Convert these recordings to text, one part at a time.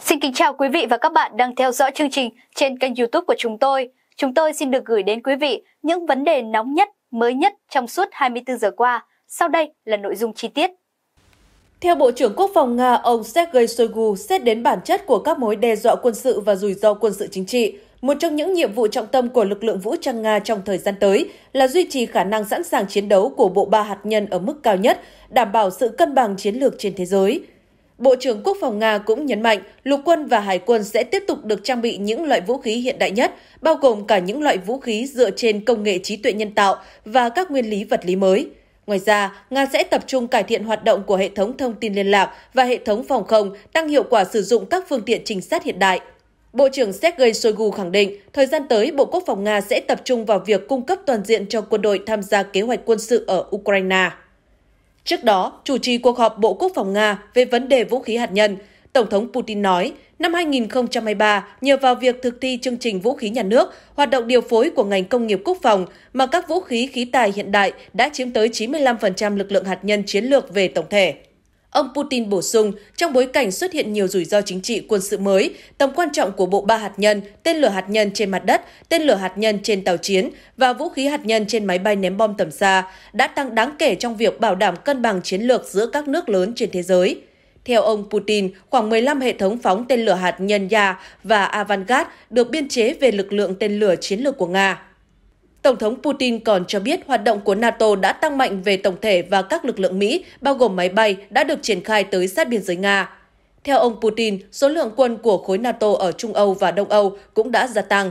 Xin kính chào quý vị và các bạn đang theo dõi chương trình trên kênh youtube của chúng tôi. Chúng tôi xin được gửi đến quý vị những vấn đề nóng nhất, mới nhất trong suốt 24 giờ qua. Sau đây là nội dung chi tiết. Theo Bộ trưởng Quốc phòng Nga, ông Sergei Shoigu xét đến bản chất của các mối đe dọa quân sự và rủi ro quân sự chính trị, một trong những nhiệm vụ trọng tâm của lực lượng vũ trang Nga trong thời gian tới là duy trì khả năng sẵn sàng chiến đấu của bộ ba hạt nhân ở mức cao nhất, đảm bảo sự cân bằng chiến lược trên thế giới. Bộ trưởng Quốc phòng Nga cũng nhấn mạnh lục quân và hải quân sẽ tiếp tục được trang bị những loại vũ khí hiện đại nhất, bao gồm cả những loại vũ khí dựa trên công nghệ trí tuệ nhân tạo và các nguyên lý vật lý mới. Ngoài ra, Nga sẽ tập trung cải thiện hoạt động của hệ thống thông tin liên lạc và hệ thống phòng không, tăng hiệu quả sử dụng các phương tiện trinh sát hiện đại. Bộ trưởng Sergei Shoigu khẳng định, thời gian tới, Bộ Quốc phòng Nga sẽ tập trung vào việc cung cấp toàn diện cho quân đội tham gia kế hoạch quân sự ở Ukraine. Trước đó, chủ trì cuộc họp Bộ Quốc phòng Nga về vấn đề vũ khí hạt nhân, Tổng thống Putin nói, năm 2023, nhờ vào việc thực thi chương trình vũ khí nhà nước, hoạt động điều phối của ngành công nghiệp quốc phòng mà các vũ khí khí tài hiện đại đã chiếm tới 95% lực lượng hạt nhân chiến lược về tổng thể. Ông Putin bổ sung, trong bối cảnh xuất hiện nhiều rủi ro chính trị quân sự mới, tầm quan trọng của bộ ba hạt nhân, tên lửa hạt nhân trên mặt đất, tên lửa hạt nhân trên tàu chiến và vũ khí hạt nhân trên máy bay ném bom tầm xa đã tăng đáng kể trong việc bảo đảm cân bằng chiến lược giữa các nước lớn trên thế giới. Theo ông Putin, khoảng 15 hệ thống phóng tên lửa hạt nhân Ya và Avangard được biên chế về lực lượng tên lửa chiến lược của Nga. Tổng thống Putin còn cho biết hoạt động của NATO đã tăng mạnh về tổng thể và các lực lượng Mỹ, bao gồm máy bay, đã được triển khai tới sát biên giới Nga. Theo ông Putin, số lượng quân của khối NATO ở Trung Âu và Đông Âu cũng đã gia tăng.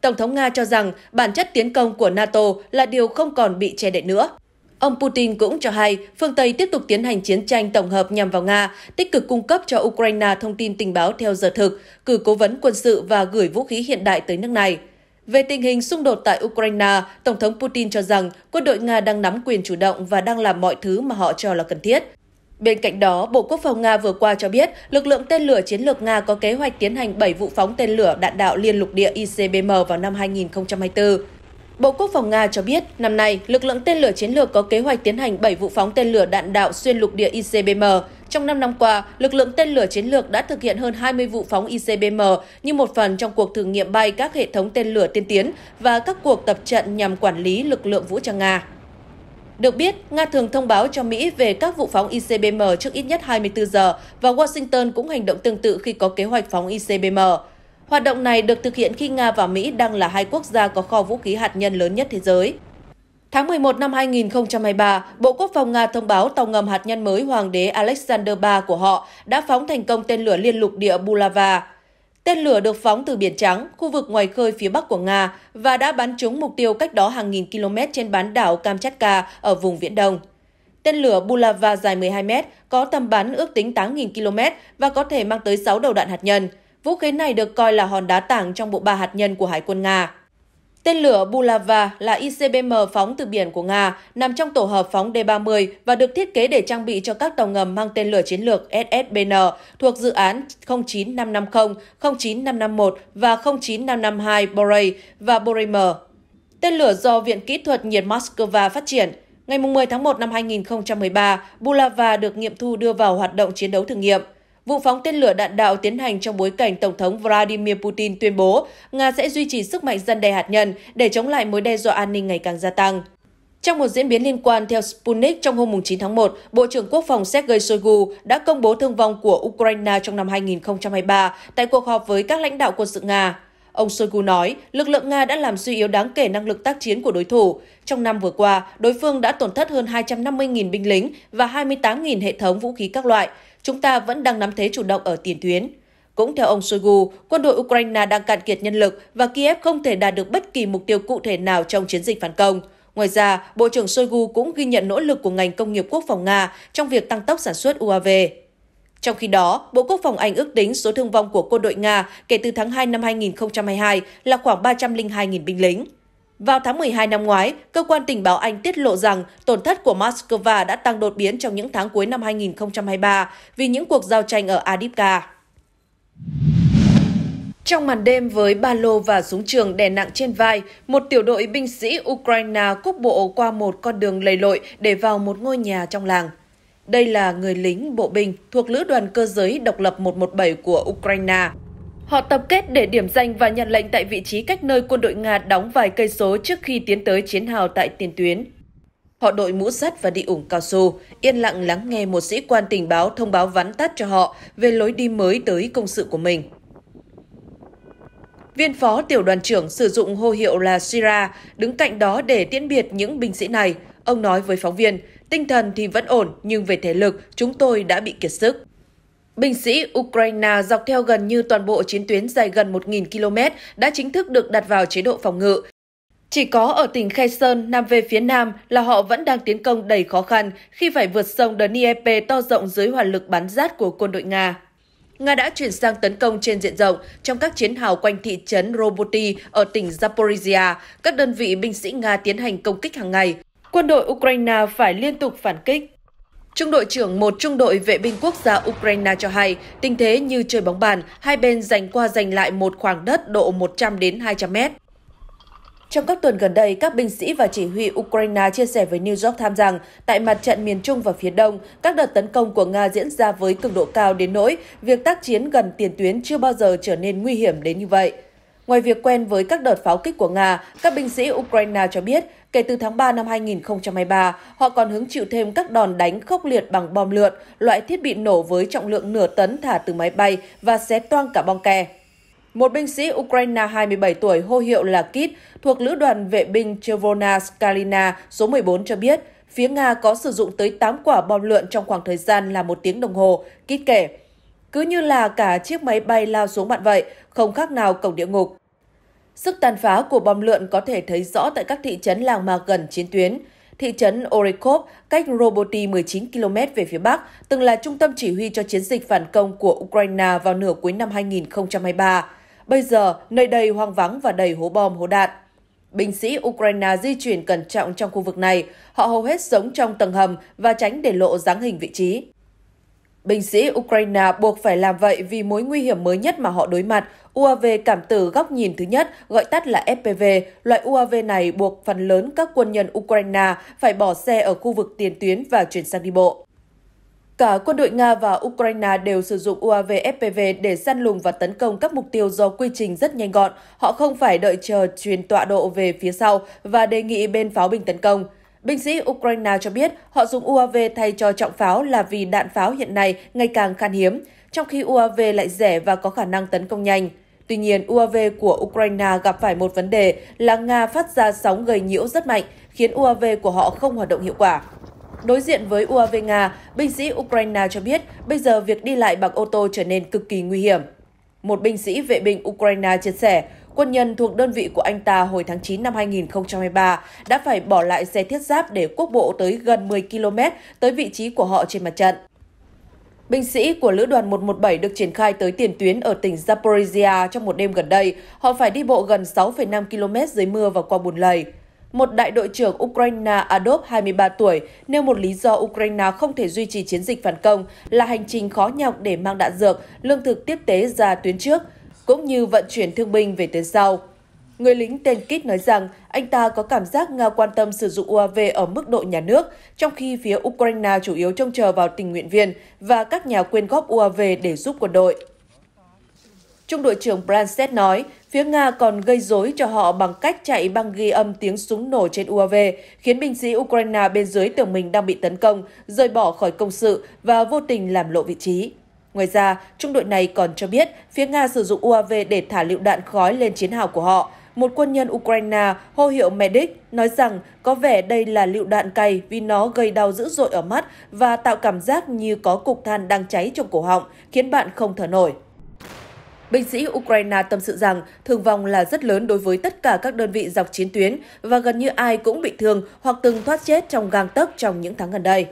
Tổng thống Nga cho rằng bản chất tiến công của NATO là điều không còn bị che đậy nữa. Ông Putin cũng cho hay phương Tây tiếp tục tiến hành chiến tranh tổng hợp nhằm vào Nga, tích cực cung cấp cho Ukraine thông tin tình báo theo giờ thực, cử cố vấn quân sự và gửi vũ khí hiện đại tới nước này. Về tình hình xung đột tại Ukraine, Tổng thống Putin cho rằng quân đội Nga đang nắm quyền chủ động và đang làm mọi thứ mà họ cho là cần thiết. Bên cạnh đó, Bộ Quốc phòng Nga vừa qua cho biết lực lượng tên lửa chiến lược Nga có kế hoạch tiến hành 7 vụ phóng tên lửa đạn đạo liên lục địa ICBM vào năm 2024. Bộ Quốc phòng Nga cho biết, năm nay, lực lượng tên lửa chiến lược có kế hoạch tiến hành 7 vụ phóng tên lửa đạn đạo xuyên lục địa ICBM. Trong 5 năm qua, lực lượng tên lửa chiến lược đã thực hiện hơn 20 vụ phóng ICBM như một phần trong cuộc thử nghiệm bay các hệ thống tên lửa tiên tiến và các cuộc tập trận nhằm quản lý lực lượng vũ trang Nga. Được biết, Nga thường thông báo cho Mỹ về các vụ phóng ICBM trước ít nhất 24 giờ và Washington cũng hành động tương tự khi có kế hoạch phóng ICBM. Hoạt động này được thực hiện khi Nga và Mỹ đang là hai quốc gia có kho vũ khí hạt nhân lớn nhất thế giới. Tháng 11 năm 2023, Bộ Quốc phòng Nga thông báo tàu ngầm hạt nhân mới Hoàng đế Alexander III của họ đã phóng thành công tên lửa liên lục địa Bulava. Tên lửa được phóng từ Biển Trắng, khu vực ngoài khơi phía bắc của Nga và đã bắn trúng mục tiêu cách đó hàng nghìn km trên bán đảo Kamchatka ở vùng Viễn Đông. Tên lửa Bulava dài 12 m có tầm bắn ước tính 8.000 km và có thể mang tới 6 đầu đạn hạt nhân – Vũ khí này được coi là hòn đá tảng trong bộ ba hạt nhân của Hải quân Nga. Tên lửa Bulava là ICBM phóng từ biển của Nga, nằm trong tổ hợp phóng D-30 và được thiết kế để trang bị cho các tàu ngầm mang tên lửa chiến lược SSBN thuộc dự án 09550, 09551 và 09552 Borei và Boremer. Tên lửa do Viện Kỹ thuật Nhiệt Moscow phát triển. Ngày 10 tháng 1 năm 2013, Bulava được nghiệm thu đưa vào hoạt động chiến đấu thử nghiệm. Vụ phóng tên lửa đạn đạo tiến hành trong bối cảnh Tổng thống Vladimir Putin tuyên bố Nga sẽ duy trì sức mạnh dân đe hạt nhân để chống lại mối đe dọa an ninh ngày càng gia tăng. Trong một diễn biến liên quan theo Sputnik trong hôm 9 tháng 1, Bộ trưởng Quốc phòng Sergei Shoigu đã công bố thương vong của Ukraine trong năm 2023 tại cuộc họp với các lãnh đạo quân sự Nga. Ông Shoigu nói, lực lượng Nga đã làm suy yếu đáng kể năng lực tác chiến của đối thủ. Trong năm vừa qua, đối phương đã tổn thất hơn 250.000 binh lính và 28.000 hệ thống vũ khí các loại chúng ta vẫn đang nắm thế chủ động ở tiền tuyến. Cũng theo ông Shoigu, quân đội Ukraine đang cạn kiệt nhân lực và Kiev không thể đạt được bất kỳ mục tiêu cụ thể nào trong chiến dịch phản công. Ngoài ra, Bộ trưởng Shoigu cũng ghi nhận nỗ lực của ngành công nghiệp quốc phòng Nga trong việc tăng tốc sản xuất UAV. Trong khi đó, Bộ Quốc phòng Anh ước tính số thương vong của quân đội Nga kể từ tháng 2 năm 2022 là khoảng 302.000 binh lính. Vào tháng 12 năm ngoái, cơ quan tình báo Anh tiết lộ rằng tổn thất của Moscow đã tăng đột biến trong những tháng cuối năm 2023 vì những cuộc giao tranh ở Adipka. Trong màn đêm với ba lô và súng trường đè nặng trên vai, một tiểu đội binh sĩ Ukraine cúc bộ qua một con đường lầy lội để vào một ngôi nhà trong làng. Đây là người lính bộ binh thuộc Lữ đoàn Cơ giới Độc lập 117 của Ukraine. Họ tập kết để điểm danh và nhận lệnh tại vị trí cách nơi quân đội Nga đóng vài cây số trước khi tiến tới chiến hào tại tiền tuyến. Họ đội mũ sắt và đi ủng cao su, yên lặng lắng nghe một sĩ quan tình báo thông báo vắn tắt cho họ về lối đi mới tới công sự của mình. Viên phó tiểu đoàn trưởng sử dụng hô hiệu là Sira đứng cạnh đó để tiễn biệt những binh sĩ này. Ông nói với phóng viên, tinh thần thì vẫn ổn nhưng về thể lực chúng tôi đã bị kiệt sức. Binh sĩ Ukraine dọc theo gần như toàn bộ chiến tuyến dài gần 1.000 km đã chính thức được đặt vào chế độ phòng ngự. Chỉ có ở tỉnh Kherson, nằm về phía nam là họ vẫn đang tiến công đầy khó khăn khi phải vượt sông Dnieper to rộng dưới hoàn lực bắn rát của quân đội Nga. Nga đã chuyển sang tấn công trên diện rộng trong các chiến hào quanh thị trấn Roboti ở tỉnh Zaporizhia. Các đơn vị binh sĩ Nga tiến hành công kích hàng ngày. Quân đội Ukraine phải liên tục phản kích. Trung đội trưởng một trung đội vệ binh quốc gia Ukraine cho hay, tình thế như chơi bóng bàn, hai bên giành qua giành lại một khoảng đất độ 100 đến 200 mét. Trong các tuần gần đây, các binh sĩ và chỉ huy Ukraine chia sẻ với New York Times rằng tại mặt trận miền Trung và phía Đông, các đợt tấn công của Nga diễn ra với cường độ cao đến nỗi việc tác chiến gần tiền tuyến chưa bao giờ trở nên nguy hiểm đến như vậy. Ngoài việc quen với các đợt pháo kích của Nga, các binh sĩ Ukraine cho biết, kể từ tháng 3 năm 2023, họ còn hứng chịu thêm các đòn đánh khốc liệt bằng bom lượn, loại thiết bị nổ với trọng lượng nửa tấn thả từ máy bay và xé toang cả bong ke. Một binh sĩ Ukraine 27 tuổi hô hiệu là Kit thuộc lữ đoàn vệ binh Chervona Skalina số 14 cho biết, phía Nga có sử dụng tới 8 quả bom lượn trong khoảng thời gian là một tiếng đồng hồ, Kit kể. Cứ như là cả chiếc máy bay lao xuống bạn vậy, không khác nào cổng địa ngục. Sức tàn phá của bom lượn có thể thấy rõ tại các thị trấn làng mạc gần chiến tuyến. Thị trấn Orekov, cách Roboti 19 km về phía Bắc, từng là trung tâm chỉ huy cho chiến dịch phản công của Ukraine vào nửa cuối năm 2023. Bây giờ, nơi đây hoang vắng và đầy hố bom, hố đạn. Binh sĩ Ukraine di chuyển cẩn trọng trong khu vực này, họ hầu hết sống trong tầng hầm và tránh để lộ dáng hình vị trí. Binh sĩ Ukraine buộc phải làm vậy vì mối nguy hiểm mới nhất mà họ đối mặt, UAV cảm tử góc nhìn thứ nhất, gọi tắt là FPV. Loại UAV này buộc phần lớn các quân nhân Ukraine phải bỏ xe ở khu vực tiền tuyến và chuyển sang đi bộ. Cả quân đội Nga và Ukraine đều sử dụng UAV FPV để săn lùng và tấn công các mục tiêu do quy trình rất nhanh gọn. Họ không phải đợi chờ truyền tọa độ về phía sau và đề nghị bên pháo binh tấn công. Binh sĩ Ukraine cho biết họ dùng UAV thay cho trọng pháo là vì đạn pháo hiện nay ngày càng khan hiếm, trong khi UAV lại rẻ và có khả năng tấn công nhanh. Tuy nhiên, UAV của Ukraine gặp phải một vấn đề là Nga phát ra sóng gây nhiễu rất mạnh, khiến UAV của họ không hoạt động hiệu quả. Đối diện với UAV Nga, binh sĩ Ukraine cho biết bây giờ việc đi lại bằng ô tô trở nên cực kỳ nguy hiểm. Một binh sĩ vệ binh Ukraine chia sẻ, Quân nhân thuộc đơn vị của anh ta hồi tháng 9 năm 2023 đã phải bỏ lại xe thiết giáp để quốc bộ tới gần 10 km tới vị trí của họ trên mặt trận. Binh sĩ của Lữ đoàn 117 được triển khai tới tiền tuyến ở tỉnh Zaporizhia trong một đêm gần đây. Họ phải đi bộ gần 6,5 km dưới mưa và qua bùn lầy. Một đại đội trưởng Ukraine Adop, 23 tuổi, nêu một lý do Ukraine không thể duy trì chiến dịch phản công là hành trình khó nhọc để mang đạn dược, lương thực tiếp tế ra tuyến trước – cũng như vận chuyển thương binh về tuyến sau. Người lính tên Kit nói rằng anh ta có cảm giác Nga quan tâm sử dụng UAV ở mức độ nhà nước, trong khi phía Ukraine chủ yếu trông chờ vào tình nguyện viên và các nhà quyên góp UAV để giúp quân đội. Trung đội trưởng Branset nói, phía Nga còn gây rối cho họ bằng cách chạy băng ghi âm tiếng súng nổ trên UAV, khiến binh sĩ Ukraine bên dưới tưởng mình đang bị tấn công, rời bỏ khỏi công sự và vô tình làm lộ vị trí. Ngoài ra, trung đội này còn cho biết phía Nga sử dụng UAV để thả lựu đạn khói lên chiến hào của họ. Một quân nhân Ukraine hô hiệu Medic nói rằng có vẻ đây là lựu đạn cay vì nó gây đau dữ dội ở mắt và tạo cảm giác như có cục than đang cháy trong cổ họng, khiến bạn không thở nổi. Binh sĩ Ukraine tâm sự rằng thương vong là rất lớn đối với tất cả các đơn vị dọc chiến tuyến và gần như ai cũng bị thương hoặc từng thoát chết trong gang tấc trong những tháng gần đây.